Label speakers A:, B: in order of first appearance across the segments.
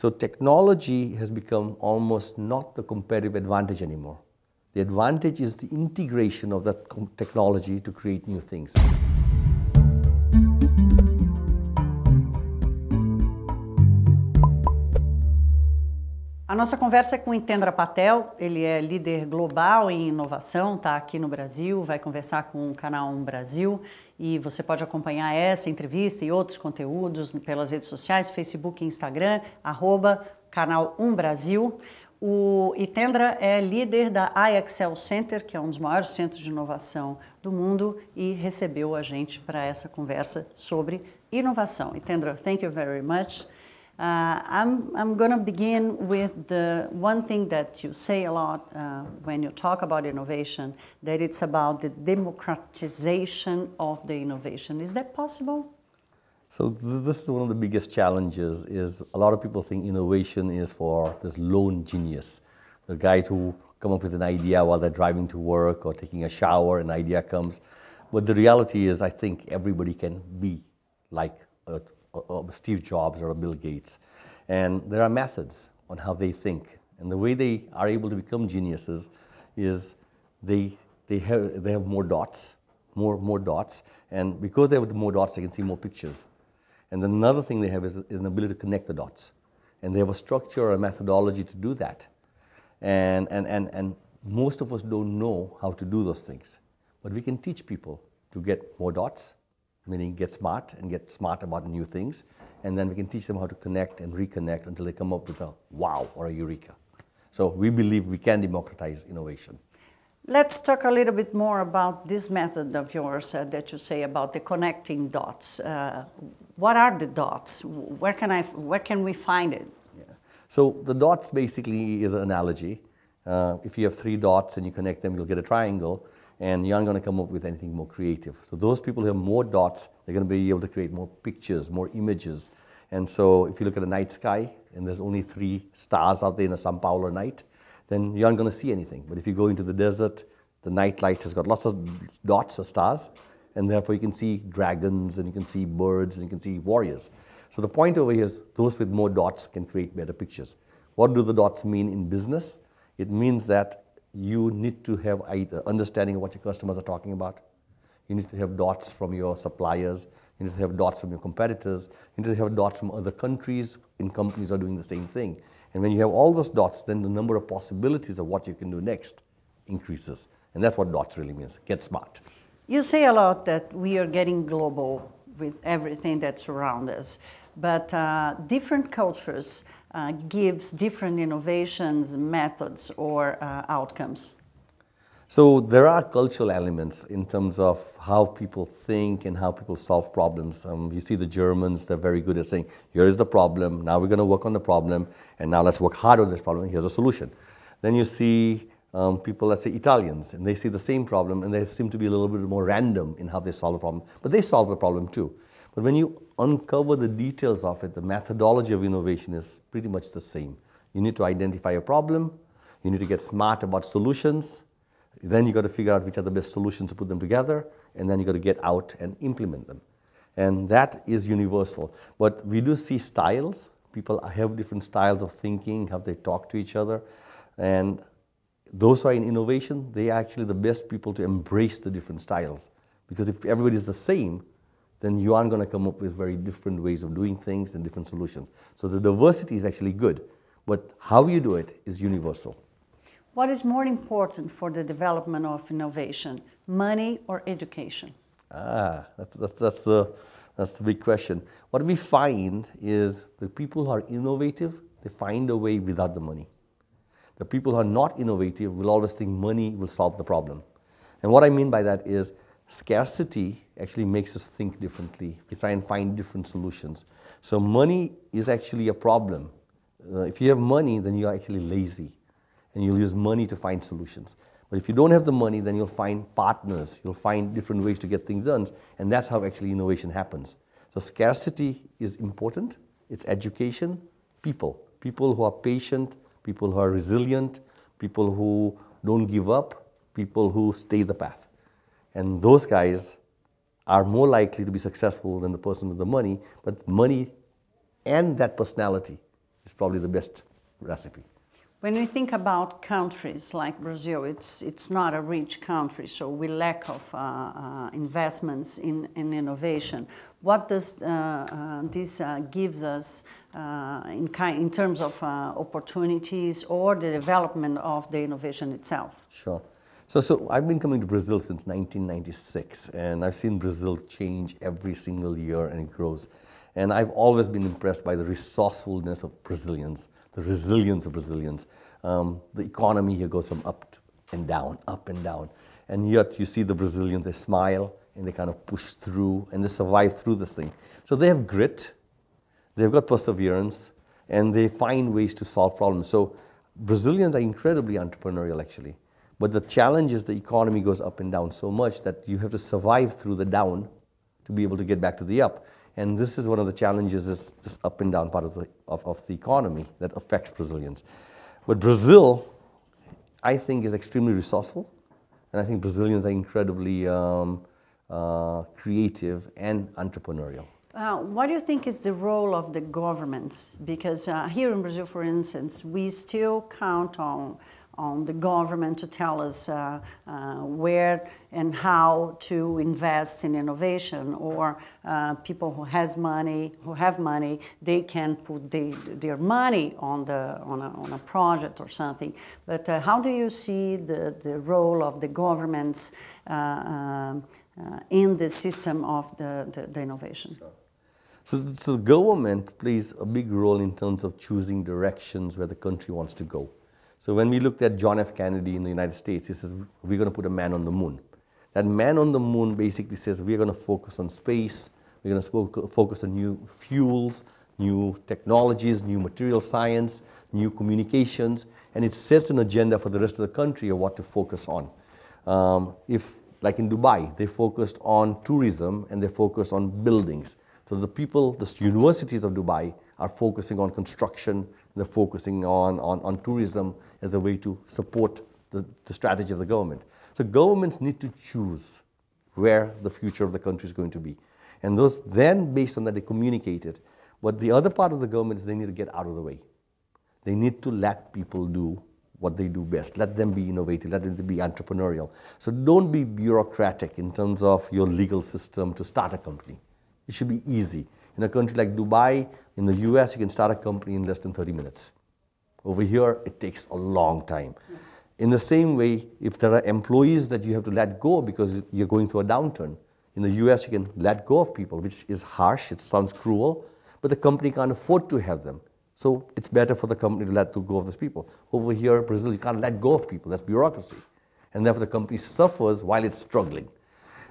A: So technology has become almost not the comparative advantage anymore. The advantage is the integration of that technology to create new things.
B: nossa conversa é com o Intendra Patel, ele é líder global em inovação, está aqui no Brasil, vai conversar com o canal 1 Brasil e você pode acompanhar essa entrevista e outros conteúdos pelas redes sociais, Facebook e Instagram, arroba canal 1 Brasil. O Itendra é líder da iExcel Center, que é um dos maiores centros de inovação do mundo, e recebeu a gente para essa conversa sobre inovação. Itendra, thank you very much. Uh, I'm, I'm going to begin with the one thing that you say a lot uh, when you talk about innovation, that it's about the democratization of the innovation. Is that possible?
A: So th this is one of the biggest challenges is a lot of people think innovation is for this lone genius, the guys who come up with an idea while they're driving to work or taking a shower, an idea comes. But the reality is I think everybody can be like a uh, of Steve Jobs or Bill Gates. And there are methods on how they think. And the way they are able to become geniuses is they, they, have, they have more dots, more, more dots. And because they have more dots, they can see more pictures. And then another thing they have is, is an ability to connect the dots. And they have a structure or a methodology to do that. And, and, and, and most of us don't know how to do those things. But we can teach people to get more dots, meaning get smart and get smart about new things. And then we can teach them how to connect and reconnect until they come up with a wow or a eureka. So we believe we can democratize innovation.
B: Let's talk a little bit more about this method of yours uh, that you say about the connecting dots. Uh, what are the dots? Where can, I, where can we find it? Yeah.
A: So the dots basically is an analogy. Uh, if you have three dots and you connect them, you'll get a triangle and you aren't going to come up with anything more creative. So those people who have more dots, they're going to be able to create more pictures, more images. And so if you look at the night sky and there's only three stars out there in a Sao Paulo night, then you aren't going to see anything. But if you go into the desert, the night light has got lots of dots or stars, and therefore you can see dragons and you can see birds and you can see warriors. So the point over here is those with more dots can create better pictures. What do the dots mean in business? It means that you need to have either understanding of what your customers are talking about. You need to have dots from your suppliers. You need to have dots from your competitors. You need to have dots from other countries and companies are doing the same thing. And when you have all those dots, then the number of possibilities of what you can do next increases. And that's what dots really means. Get smart.
B: You say a lot that we are getting global with everything that's around us, but uh, different cultures uh, gives different innovations, methods, or uh, outcomes?
A: So there are cultural elements in terms of how people think and how people solve problems. Um, you see the Germans, they're very good at saying, here is the problem, now we're going to work on the problem, and now let's work hard on this problem, here's a solution. Then you see um, people, let's say Italians, and they see the same problem, and they seem to be a little bit more random in how they solve the problem, but they solve the problem too. But when you uncover the details of it, the methodology of innovation is pretty much the same. You need to identify a problem, you need to get smart about solutions, then you got to figure out which are the best solutions to put them together, and then you got to get out and implement them. And that is universal. But we do see styles. People have different styles of thinking, how they talk to each other. And those who are in innovation, they are actually the best people to embrace the different styles. Because if everybody is the same, then you aren't going to come up with very different ways of doing things and different solutions. So the diversity is actually good, but how you do it is universal.
B: What is more important for the development of innovation, money or education?
A: Ah, that's, that's, that's, the, that's the big question. What we find is the people who are innovative, they find a way without the money. The people who are not innovative will always think money will solve the problem. And what I mean by that is Scarcity actually makes us think differently. We try and find different solutions. So money is actually a problem. Uh, if you have money, then you're actually lazy and you'll use money to find solutions. But if you don't have the money, then you'll find partners, you'll find different ways to get things done, and that's how actually innovation happens. So scarcity is important. It's education, people, people who are patient, people who are resilient, people who don't give up, people who stay the path. And those guys are more likely to be successful than the person with the money, but money and that personality is probably the best recipe.
B: When we think about countries like Brazil, it's, it's not a rich country, so we lack of uh, uh, investments in, in innovation. What does uh, uh this uh, gives us uh, in, kind, in terms of opportunities or the development of the innovation itself?
A: Sure. So, so I've been coming to Brazil since 1996, and I've seen Brazil change every single year, and it grows. And I've always been impressed by the resourcefulness of Brazilians, the resilience of Brazilians. Um, the economy here goes from up and down, up and down. And yet you see the Brazilians, they smile and they kind of push through and they survive through this thing. So they have grit, they've got perseverance, and they find ways to solve problems. So Brazilians are incredibly entrepreneurial, actually. But the challenge is the economy goes up and down so much that you have to survive through the down to be able to get back to the up. And this is one of the challenges, this, this up and down part of the, of, of the economy that affects Brazilians. But Brazil, I think, is extremely resourceful. And I think Brazilians are incredibly um, uh, creative and entrepreneurial.
B: Uh, what do you think is the role of the governments? Because uh, here in Brazil, for instance, we still count on on the government to tell us uh, uh, where and how to invest in innovation or uh, people who has money who have money they can put the, their money on the on a, on a project or something but uh, how do you see the, the role of the governments uh, uh, in the system of the, the, the innovation
A: So, so government plays a big role in terms of choosing directions where the country wants to go. So when we looked at John F. Kennedy in the United States, he says, we're going to put a man on the moon. That man on the moon basically says, we're going to focus on space, we're going to focus on new fuels, new technologies, new material science, new communications, and it sets an agenda for the rest of the country of what to focus on. Um, if, like in Dubai, they focused on tourism and they focused on buildings. So the people, the universities of Dubai are focusing on construction, they're focusing on, on, on tourism as a way to support the, the strategy of the government. So governments need to choose where the future of the country is going to be. And those then, based on that, they communicate it. But the other part of the government is they need to get out of the way. They need to let people do what they do best. Let them be innovative. Let them be entrepreneurial. So don't be bureaucratic in terms of your legal system to start a company. It should be easy. In a country like Dubai, in the US, you can start a company in less than 30 minutes. Over here, it takes a long time. In the same way, if there are employees that you have to let go because you're going through a downturn, in the US, you can let go of people, which is harsh, it sounds cruel, but the company can't afford to have them. So it's better for the company to let go of those people. Over here, Brazil, you can't let go of people, that's bureaucracy. And therefore, the company suffers while it's struggling.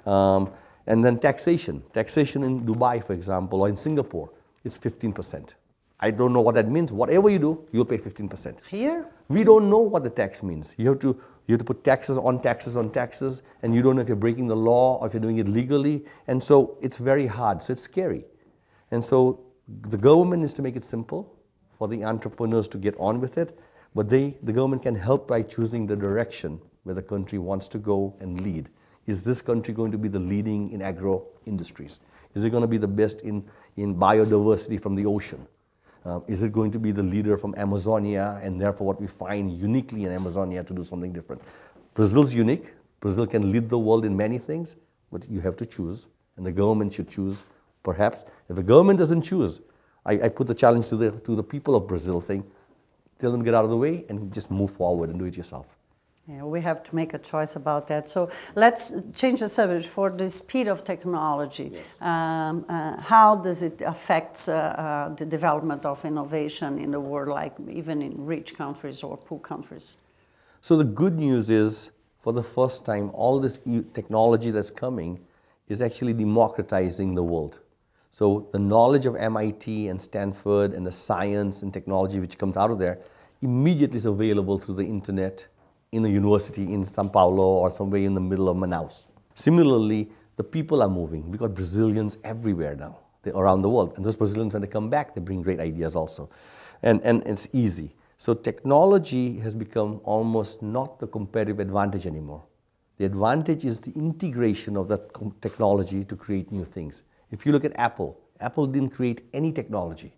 A: Um, and then taxation. Taxation in Dubai, for example, or in Singapore is 15%. I don't know what that means. Whatever you do, you'll pay 15%. Here? We don't know what the tax means. You have to you have to put taxes on taxes on taxes, and you don't know if you're breaking the law or if you're doing it legally. And so it's very hard. So it's scary. And so the government needs to make it simple for the entrepreneurs to get on with it. But they, the government can help by choosing the direction where the country wants to go and lead. Is this country going to be the leading in agro industries? Is it going to be the best in, in biodiversity from the ocean? Uh, is it going to be the leader from Amazonia and therefore what we find uniquely in Amazonia to do something different? Brazil's unique. Brazil can lead the world in many things, but you have to choose, and the government should choose. Perhaps if the government doesn't choose, I, I put the challenge to the, to the people of Brazil saying, tell them get out of the way and just move forward and do it yourself.
B: Yeah, we have to make a choice about that. So let's change the subject for the speed of technology. Yes. Um, uh, how does it affect uh, uh, the development of innovation in the world, like even in rich countries or poor countries?
A: So the good news is, for the first time, all this technology that's coming is actually democratizing the world. So the knowledge of MIT and Stanford and the science and technology which comes out of there immediately is available through the internet in a university in Sao Paulo or somewhere in the middle of Manaus. Similarly, the people are moving. We've got Brazilians everywhere now around the world. And those Brazilians, when they come back, they bring great ideas also. And, and it's easy. So technology has become almost not the competitive advantage anymore. The advantage is the integration of that technology to create new things. If you look at Apple, Apple didn't create any technology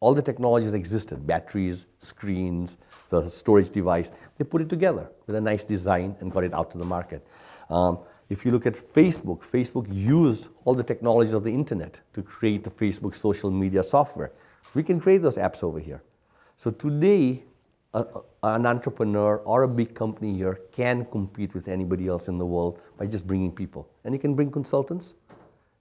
A: all the technologies existed batteries, screens, the storage device. They put it together with a nice design and got it out to the market. Um, if you look at Facebook, Facebook used all the technologies of the internet to create the Facebook social media software. We can create those apps over here. So today, a, a, an entrepreneur or a big company here can compete with anybody else in the world by just bringing people. And you can bring consultants,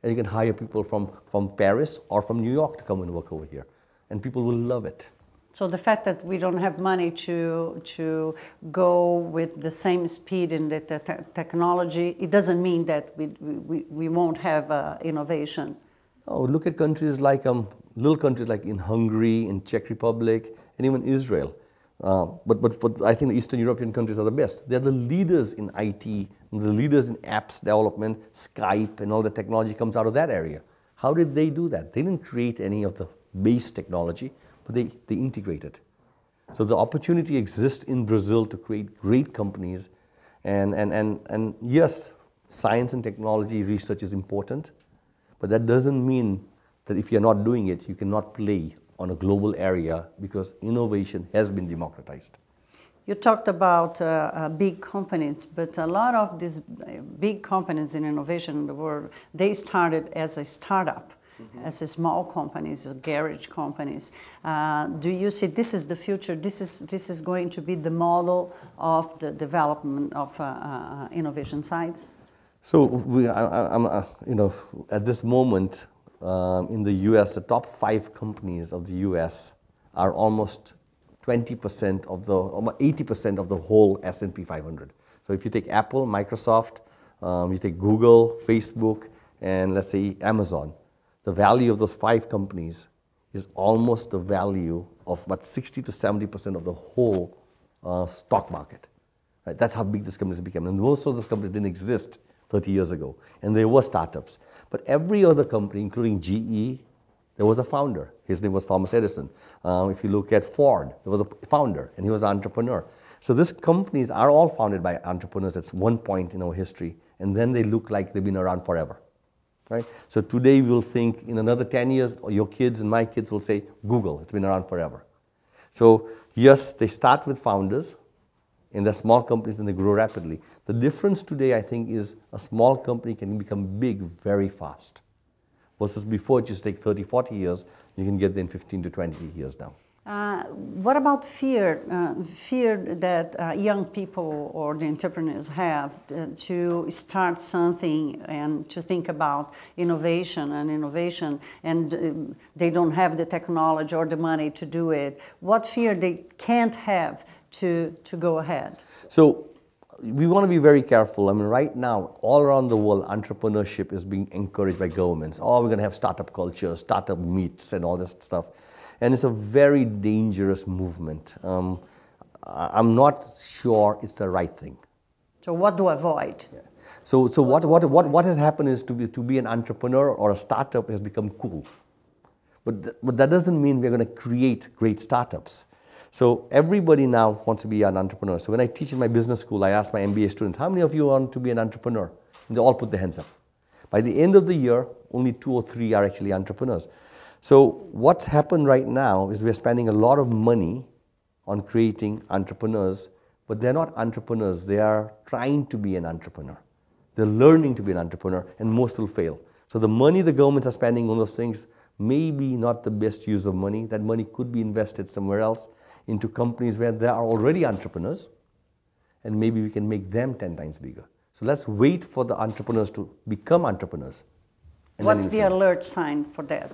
A: and you can hire people from, from Paris or from New York to come and work over here and people will love it. So
B: the fact that we don't have money to to go with the same speed in the te technology, it doesn't mean that we we, we won't have uh, innovation.
A: Oh, look at countries like um, little countries like in Hungary, in Czech Republic, and even Israel. Uh, but, but, but I think the Eastern European countries are the best. They're the leaders in IT, the leaders in apps development, Skype, and all the technology comes out of that area. How did they do that? They didn't create any of the base technology, but they, they integrate it. So the opportunity exists in Brazil to create great companies. And, and, and, and yes, science and technology research is important, but that doesn't mean that if you're not doing it, you cannot play on a global area because innovation has been democratized.
B: You talked about uh, uh big companies, but a lot of these uh, big companies in innovation in the world, they started as a startup. Mm-hmm. as small companies, garage companies. Uh, do you see this is the future? This is this is going to be the model of the development of uh, uh innovation sites.
A: So we, I, am uh, you know, at this moment um, in the U.S., the top five companies of the U.S. are almost 20% of the, 80% of the whole S&P 500. So if you take Apple, Microsoft, um, you take Google, Facebook, and let's say Amazon, the value of those five companies is almost the value of about 60 to 70% of the whole uh, stock market. Right? That's how big these companies became. And most of those companies didn't exist 30 years ago. And they were startups. But every other company, including GE, there was a founder. His name was Thomas Edison. Um, if you look at Ford, there was a founder, and he was an entrepreneur. So these companies are all founded by entrepreneurs at one point in our history, and then they look like they've been around forever. Right? So today we'll think in another 10 years, your kids and my kids will say, Google, it's been around forever. So yes, they start with founders, in the small companies and they grow rapidly. The difference today, I think, is a small company can become big very fast. Versus before, it just take 30, 40 years, you can get there in 15 to 20 years now.
B: Uh, what about fear? Uh, fear that uh, young people or the entrepreneurs have uh, to start something and to think about innovation and innovation, and uh, they don't have the technology or the money to do it. What fear they can't have to, to go ahead?
A: So we want to be very careful. I mean, right now, all around the world, entrepreneurship is being encouraged by governments. Oh, we're going to have startup culture, startup meets, and all this stuff and it's a very dangerous movement. Um, I'm not sure it's the right thing. So what do avoid? Yeah. So, so what, what, what, what has happened is to be, to be an entrepreneur or a startup has become cool. But, th but that doesn't mean we're going to create great startups. So everybody now wants to be an entrepreneur. So when I teach in my business school, I ask my MBA students, how many of you want to be an entrepreneur? And they all put their hands up. By the end of the year, only two or three are actually entrepreneurs. So what's happened right now is we're spending a lot of money on creating entrepreneurs, but they're not entrepreneurs. They are trying to be an entrepreneur. They're learning to be an entrepreneur, and most will fail. So the money the governments are spending on those things may be not the best use of money. That money could be invested somewhere else into companies where there are already entrepreneurs, and maybe we can make them 10 times bigger. So let's wait for the entrepreneurs to become entrepreneurs. What's the alert
B: sign for that?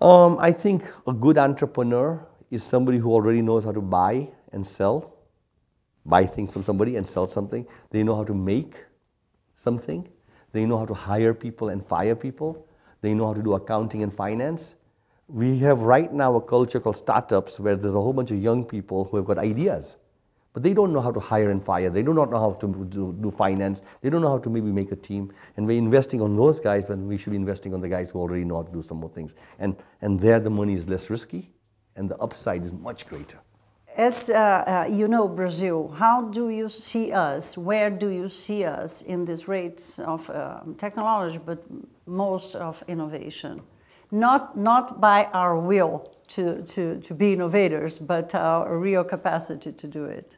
A: Um, I think a good entrepreneur is somebody who already knows how to buy and sell, buy things from somebody and sell something. They know how to make something. They know how to hire people and fire people. They know how to do accounting and finance. We have right now a culture called startups where there's a whole bunch of young people who have got ideas but they don't know how to hire and fire. They do not know how to do, do finance. They don't know how to maybe make a team. And we're investing on those guys when we should be investing on the guys who already know how to do some more things. And, and there the money is less risky and the upside is much greater.
B: As uh, uh, you know, Brazil, how do you see us? Where do you see us in these rates of uh, technology, but most of innovation? Not, not by our will to, to, to be innovators, but our real capacity to do it.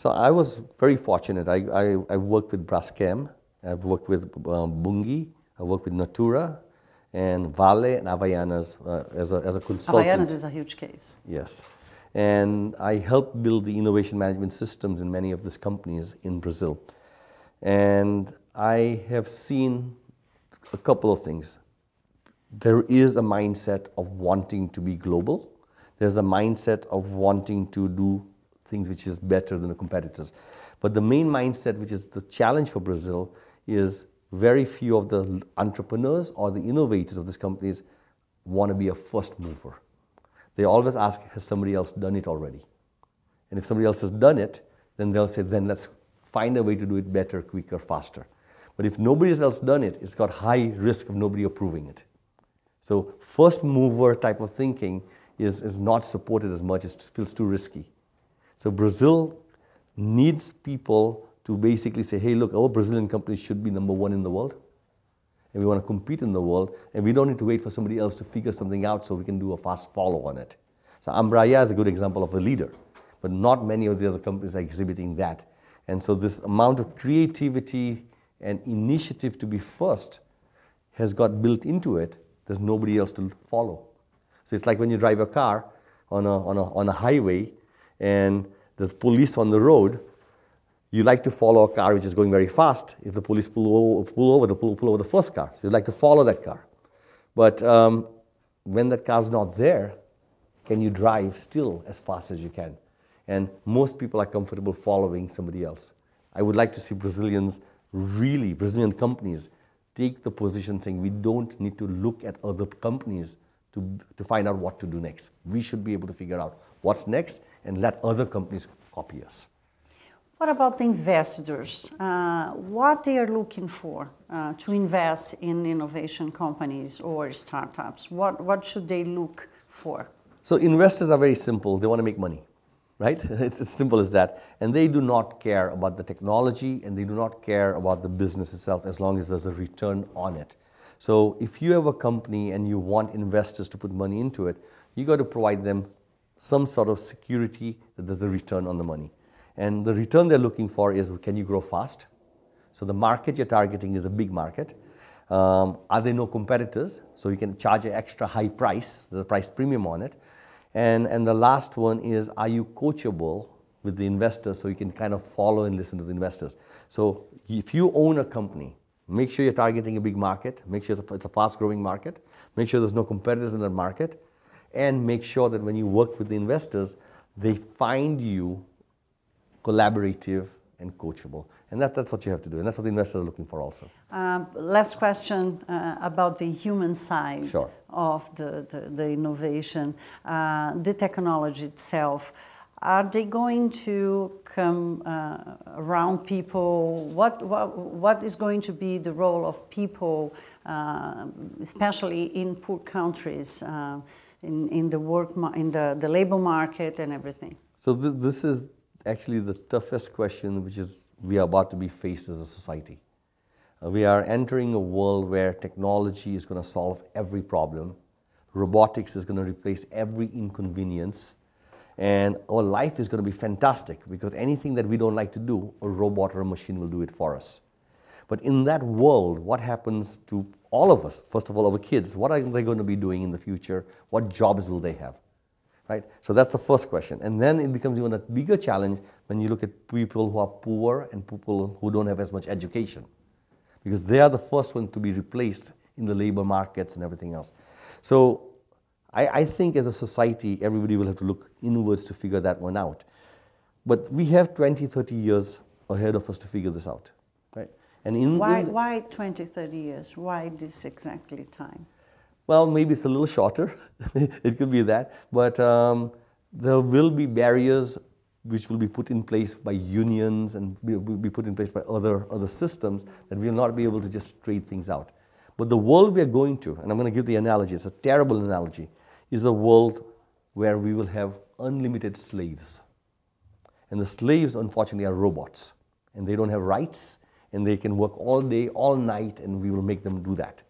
A: So I was very fortunate. I, I, I worked with Braskem, I've worked with um, uh, Bungi, I worked with Natura, and Vale and Avayanas uh, as, a, as a consultant. Avayanas is a huge case. Yes. And I helped build the innovation management systems in many of these companies in Brazil. And I have seen a couple of things. There is a mindset of wanting to be global. There's a mindset of wanting to do things which is better than the competitors. But the main mindset, which is the challenge for Brazil, is very few of the entrepreneurs or the innovators of these companies want to be a first mover. They always ask, has somebody else done it already? And if somebody else has done it, then they'll say, then let's find a way to do it better, quicker, faster. But if nobody else done it, it's got high risk of nobody approving it. So first mover type of thinking is, is not supported as much, it feels too risky. So Brazil needs people to basically say, hey, look, our Brazilian companies should be number one in the world. And we want to compete in the world. And we don't need to wait for somebody else to figure something out so we can do a fast follow on it. So Ambraya is a good example of a leader. But not many of the other companies are exhibiting that. And so this amount of creativity and initiative to be first has got built into it. There's nobody else to follow. So it's like when you drive a car on a, on a, on a highway and there's police on the road, you like to follow a car which is going very fast. If the police pull over, pull over they pull, pull over the first car. So you like to follow that car. But um, when that car's not there, can you drive still as fast as you can? And most people are comfortable following somebody else. I would like to see Brazilians really, Brazilian companies, take the position saying we don't need to look at other companies to, to find out what to do next. We should be able to figure out what's next and let other companies copy us.
B: What about the investors? Uh, what they are looking for uh, to invest in innovation companies or startups? What, what should they look for?
A: So investors are very simple. They want to make money, right? It's as simple as that. And they do not care about the technology and they do not care about the business itself as long as there's a return on it. So if you have a company and you want investors to put money into it, you got to provide them some sort of security that there's a return on the money. And the return they're looking for is can you grow fast? So the market you're targeting is a big market. Um, are there no competitors? So you can charge an extra high price, there's a price premium on it. And, and the last one is are you coachable with the investors so you can kind of follow and listen to the investors? So if you own a company Make sure you're targeting a big market. Make sure it's a, fast-growing market. Make sure there's no competitors in that market. And make sure that when you work with the investors, they find you collaborative and coachable. And that, that's what you have to do. And that's what the investors are looking for also.
B: Um, last question uh, about the human side sure. of the, the, the innovation. Uh, the technology itself, are they going to come uh, around people? What, what, what is going to be the role of people, uh, especially in poor countries, uh, in, in, the, work in the, the labor market and everything?
A: So, th this is actually the toughest question which is we are about to be faced as a society. Uh, we are entering a world where technology is going to solve every problem, robotics is going to replace every inconvenience and our life is going to be fantastic because anything that we don't like to do, a robot or a machine will do it for us. But in that world, what happens to all of us? First of all, our kids, what are they going to be doing in the future? What jobs will they have? Right? So that's the first question. And then it becomes even a bigger challenge when you look at people who are poor and people who don't have as much education because they are the first one to be replaced in the labor markets and everything else. So I, I think as a society, everybody will have to look inwards to figure that one out. But we have 20, 30 years ahead of us to figure this out, right? And in, why, in
B: why 20, 30 years? Why this exactly time?
A: Well, maybe it's a little shorter. it could be that. But um, there will be barriers which will be put in place by unions and will be put in place by other, other systems that we will not be able to just trade things out. But the world we are going to, and I'm going to give the analogy, it's a terrible analogy, is a world where we will have unlimited slaves. And the slaves, unfortunately, are robots. And they don't have rights, and they can work all day, all night, and we will make them do that.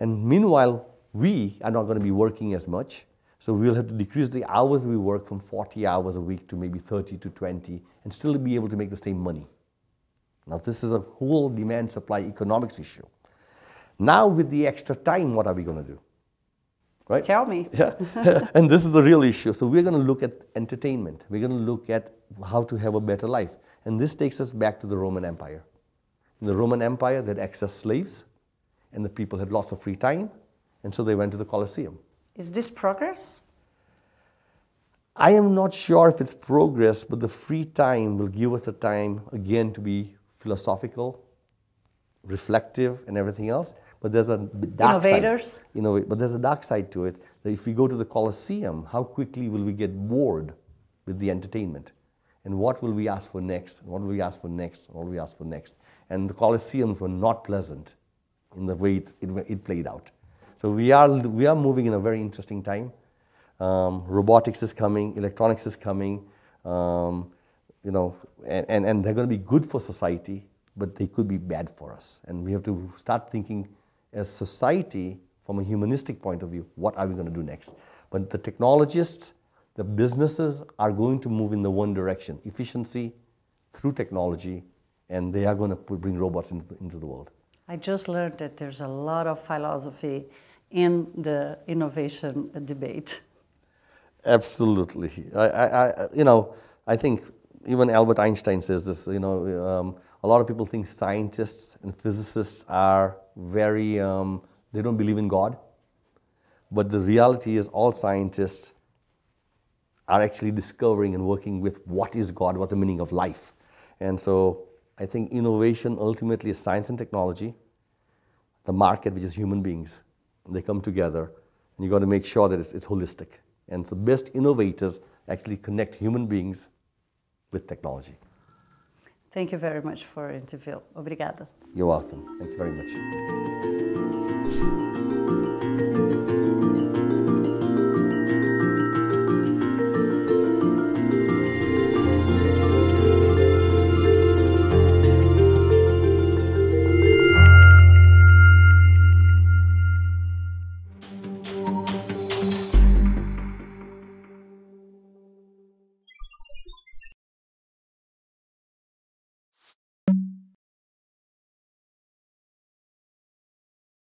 A: And meanwhile, we are not going to be working as much. So we'll have to decrease the hours we work from 40 hours a week to maybe 30 to 20 and still be able to make the same money. Now, this is a whole demand supply economics issue. Now with the extra time, what are we going to do? Right? Tell me. yeah. and this is the real issue. So we're going to look at entertainment. We're going to look at how to have a better life. And this takes us back to the Roman Empire. In the Roman Empire, they had excess slaves, and the people had lots of free time, and so they went to the Colosseum.
B: Is this progress?
A: I am not sure if it's progress, but the free time will give us a time again to be philosophical, reflective, and everything else. But there's a dark Innovators. Side, you know, but there's a dark side to it. That if we go to the Colosseum, how quickly will we get bored with the entertainment? And what will we ask for next? What will we ask for next? What will we ask for next? And the Colosseums were not pleasant in the way it, it, it played out. So we are, we are moving in a very interesting time. Um, robotics is coming, electronics is coming, um, you know, and, and, and they're going to be good for society, but they could be bad for us. And we have to start thinking as society, from a humanistic point of view, what are we going to do next? But the technologists, the businesses are going to move in the one direction efficiency through technology, and they are going to put, bring robots into, into the world.
B: I just learned that there's a lot of philosophy in the innovation debate.
A: Absolutely. I, I, I you know, I think even Albert Einstein says this, you know, um, a lot of people think scientists and physicists are very, um, they don't believe in God. But the reality is, all scientists are actually discovering and working with what is God, what's the meaning of life. And so I think innovation ultimately is science and technology, the market, which is human beings. They come together, and you got to make sure that it's, it's holistic. And so, best innovators actually connect human beings with technology.
B: Thank you very much for interview. Obrigada.
A: You're welcome. Thank you very much.